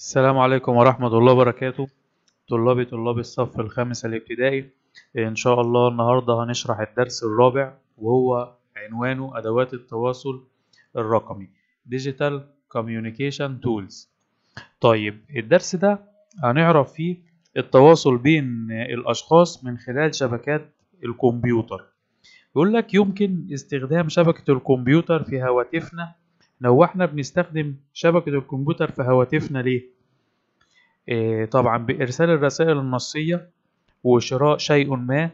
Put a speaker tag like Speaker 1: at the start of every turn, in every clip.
Speaker 1: السلام عليكم ورحمة الله وبركاته طلابي طلاب الصف الخامس الابتدائي إن شاء الله النهاردة هنشرح الدرس الرابع وهو عنوانه أدوات التواصل الرقمي Digital Communication Tools طيب الدرس ده هنعرف فيه التواصل بين الأشخاص من خلال شبكات الكمبيوتر يقول لك يمكن استخدام شبكة الكمبيوتر في هواتفنا لو احنا بنستخدم شبكة الكمبيوتر في هواتفنا ليه؟ إيه طبعا بإرسال الرسائل النصية وشراء شيء ما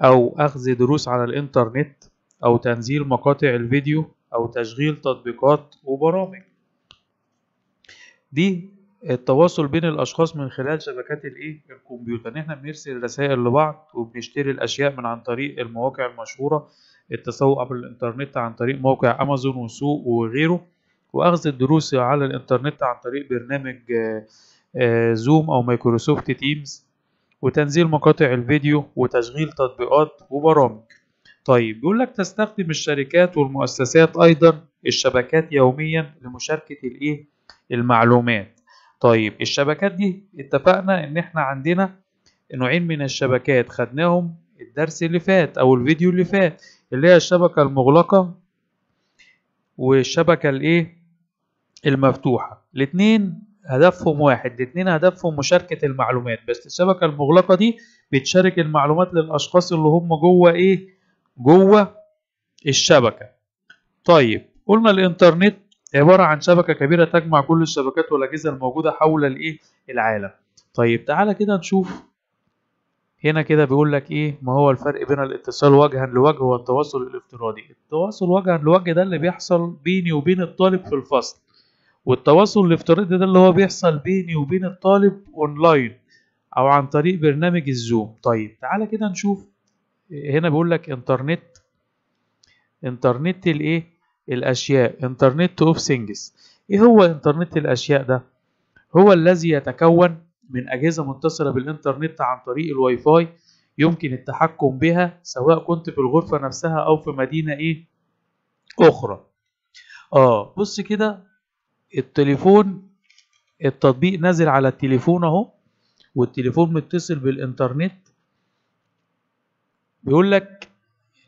Speaker 1: أو أخذ دروس على الإنترنت أو تنزيل مقاطع الفيديو أو تشغيل تطبيقات وبرامج دي التواصل بين الأشخاص من خلال شبكات الإيه الكمبيوتر إن إحنا بنرسل رسائل لبعض وبنشتري الأشياء من عن طريق المواقع المشهورة التسوق عبر الانترنت عن طريق موقع امازون وسوق وغيره واخذ الدروس على الانترنت عن طريق برنامج زوم آه، آه، او مايكروسوفت تيمز وتنزيل مقاطع الفيديو وتشغيل تطبيقات وبرامج طيب بيقول لك تستخدم الشركات والمؤسسات ايضا الشبكات يوميا لمشاركه الايه المعلومات طيب الشبكات دي اتفقنا ان احنا عندنا نوعين من الشبكات خدناهم الدرس اللي فات او الفيديو اللي فات اللي هي الشبكة المغلقة والشبكة الايه المفتوحة الاتنين هدفهم واحد الاتنين هدفهم مشاركة المعلومات بس الشبكة المغلقة دي بتشارك المعلومات للأشخاص اللي هم جوه ايه جوه الشبكة طيب قلنا الانترنت عبارة عن شبكة كبيرة تجمع كل الشبكات والأجهزة الموجودة حول الايه العالم طيب تعالى كده نشوف هنا كده بيقول لك ايه ما هو الفرق بين الاتصال وجها لوجه والتواصل الافتراضي التواصل وجها لوجه ده اللي بيحصل بيني وبين الطالب في الفصل والتواصل الافتراضي ده اللي هو بيحصل بيني وبين الطالب اونلاين او عن طريق برنامج الزوم طيب تعالى كده نشوف هنا بيقول لك انترنت انترنت الايه الاشياء انترنت اوف سينجز ايه هو انترنت الاشياء ده هو الذي يتكون من أجهزة متصلة بالإنترنت عن طريق الواي فاي يمكن التحكم بها سواء كنت في الغرفة نفسها أو في مدينة إيه أخرى آه بص كده التليفون التطبيق نازل على التليفون أهو والتليفون متصل بالإنترنت بيقول لك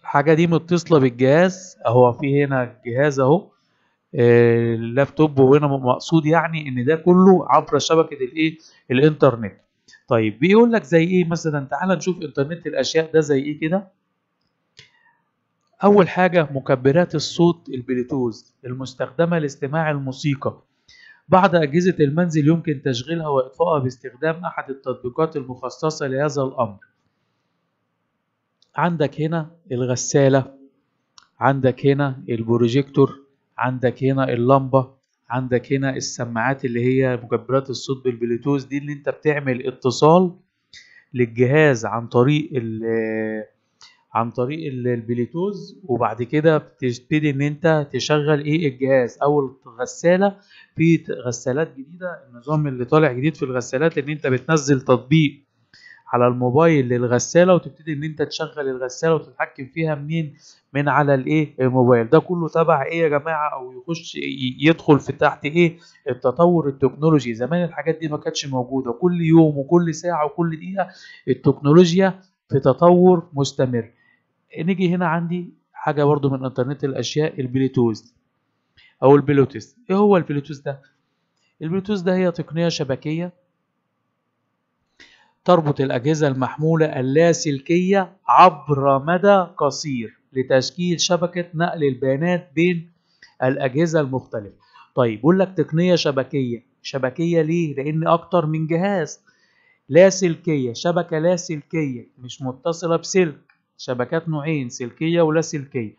Speaker 1: الحاجة دي متصلة بالجهاز أهو في هنا جهاز أهو اللابتوب وهنا مقصود يعني ان ده كله عبر شبكه الايه الانترنت طيب بيقول لك زي ايه مثلا تعال نشوف انترنت الاشياء ده زي ايه كده اول حاجه مكبرات الصوت البلوتوث المستخدمه لاستماع الموسيقى بعض اجهزه المنزل يمكن تشغيلها واطفائها باستخدام احد التطبيقات المخصصه لهذا الامر عندك هنا الغساله عندك هنا البروجيكتور عندك هنا اللمبة عندك هنا السماعات اللي هي مكبرات الصوت بالبلوتوث دي اللي انت بتعمل اتصال للجهاز عن طريق ال عن طريق البلوتوث وبعد كده بتبتدي ان انت تشغل ايه الجهاز او الغساله في غسالات جديده النظام اللي طالع جديد في الغسالات ان انت بتنزل تطبيق على الموبايل للغساله وتبتدي ان انت تشغل الغساله وتتحكم فيها منين من على الايه الموبايل ده كله تبع ايه يا جماعه او يخش يدخل في تحت ايه التطور التكنولوجي زمان الحاجات دي ما كانتش موجوده كل يوم وكل ساعه وكل دقيقه التكنولوجيا في تطور مستمر نيجي هنا عندي حاجه برده من انترنت الاشياء البلوتوث او البلوتوث ايه هو البلوتوث ده البلوتوث ده هي تقنيه شبكيه تربط الأجهزة المحمولة اللاسلكية عبر مدى قصير لتشكيل شبكة نقل البيانات بين الأجهزة المختلفة طيب بقول لك تقنية شبكية شبكية ليه؟ لأن أكتر من جهاز لاسلكية شبكة لاسلكية مش متصلة بسلك شبكات نوعين سلكية ولاسلكية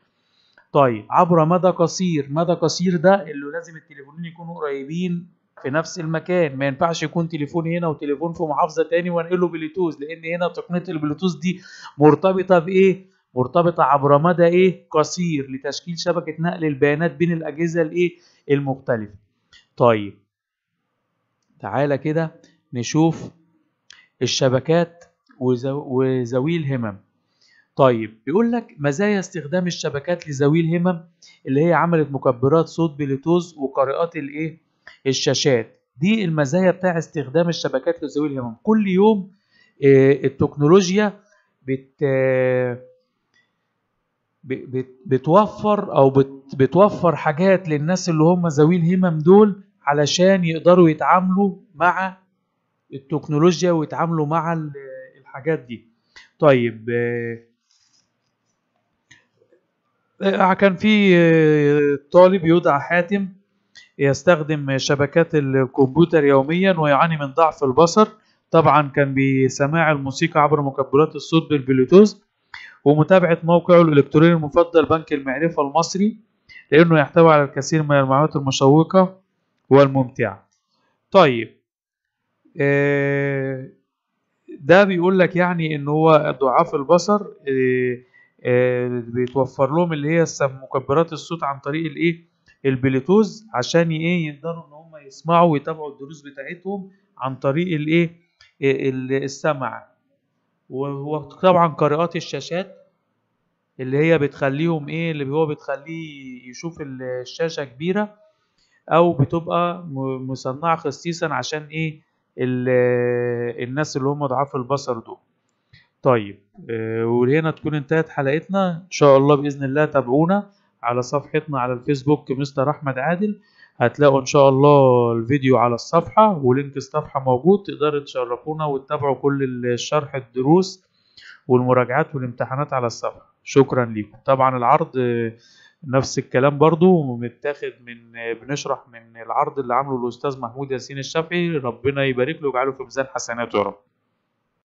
Speaker 1: طيب عبر مدى قصير مدى قصير ده اللي لازم التليفونين يكونوا قريبين في نفس المكان ما ينفعش يكون تليفون هنا وتليفون في محافظه تاني وانقله بلوتوث لان هنا تقنيه البلوتوث دي مرتبطه بايه مرتبطه عبر مدى ايه قصير لتشكيل شبكه نقل البيانات بين الاجهزه الايه المختلفه طيب تعالى كده نشوف الشبكات وذوي الهمم طيب بيقول لك مزايا استخدام الشبكات لذوي الهمم اللي هي عملت مكبرات صوت بلوتوث وقارئات الايه الشاشات دي المزايا بتاع استخدام الشبكات لذوي الهمم كل يوم آه، التكنولوجيا آه، بت بتوفر او بتوفر حاجات للناس اللي هم ذوي الهمم دول علشان يقدروا يتعاملوا مع التكنولوجيا ويتعاملوا مع الحاجات دي طيب آه، كان في طالب يدعى حاتم يستخدم شبكات الكمبيوتر يوميا ويعاني من ضعف البصر طبعا كان بسماع الموسيقى عبر مكبرات الصوت بالبلوتوث ومتابعة موقعه الإلكتروني المفضل بنك المعرفة المصري لأنه يحتوي على الكثير من المعلومات المشوقة والممتعة طيب آه، ده بيقول لك يعني ان هو ضعاف البصر آه، آه، بيتوفر لهم اللي هي مكبرات الصوت عن طريق الايه البلوتوز عشان ايه يقدروا ان هم يسمعوا ويتابعوا الدروس بتاعتهم عن طريق الايه السمع وطبعا قراءات الشاشات اللي هي بتخليهم ايه اللي هو بتخليه يشوف الشاشه كبيره او بتبقى مصنعه خصيصا عشان ايه الناس اللي هم ضعاف البصر دول طيب آه، وهنا تكون انتهت حلقتنا ان شاء الله باذن الله تابعونا على صفحتنا على الفيسبوك مستر احمد عادل هتلاقوا ان شاء الله الفيديو على الصفحة ولينك الصفحة موجود تقدروا تشرفونا وتتابعوا كل الشرح الدروس والمراجعات والامتحانات على الصفحة شكرا لكم طبعا العرض نفس الكلام برضو متاخد من بنشرح من العرض اللي عامله الاستاذ محمود ياسين الشافعي ربنا يبارك له ويجعله في ميزان حسناته يا رب